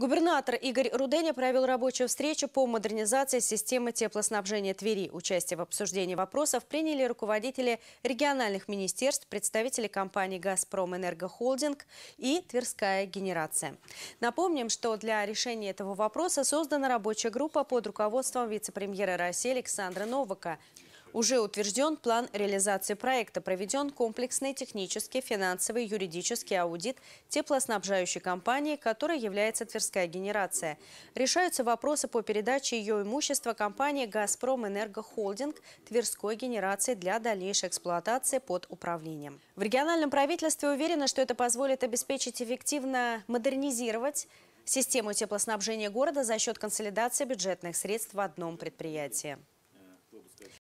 Губернатор Игорь Руденя провел рабочую встречу по модернизации системы теплоснабжения Твери. Участие в обсуждении вопросов приняли руководители региональных министерств, представители компании «Газпром Энергохолдинг» и «Тверская генерация». Напомним, что для решения этого вопроса создана рабочая группа под руководством вице-премьера России Александра Новака – уже утвержден план реализации проекта, проведен комплексный технический, финансовый, юридический аудит теплоснабжающей компании, которой является Тверская генерация. Решаются вопросы по передаче ее имущества компании «Газпром Энергохолдинг» Тверской генерации для дальнейшей эксплуатации под управлением. В региональном правительстве уверены, что это позволит обеспечить эффективно модернизировать систему теплоснабжения города за счет консолидации бюджетных средств в одном предприятии.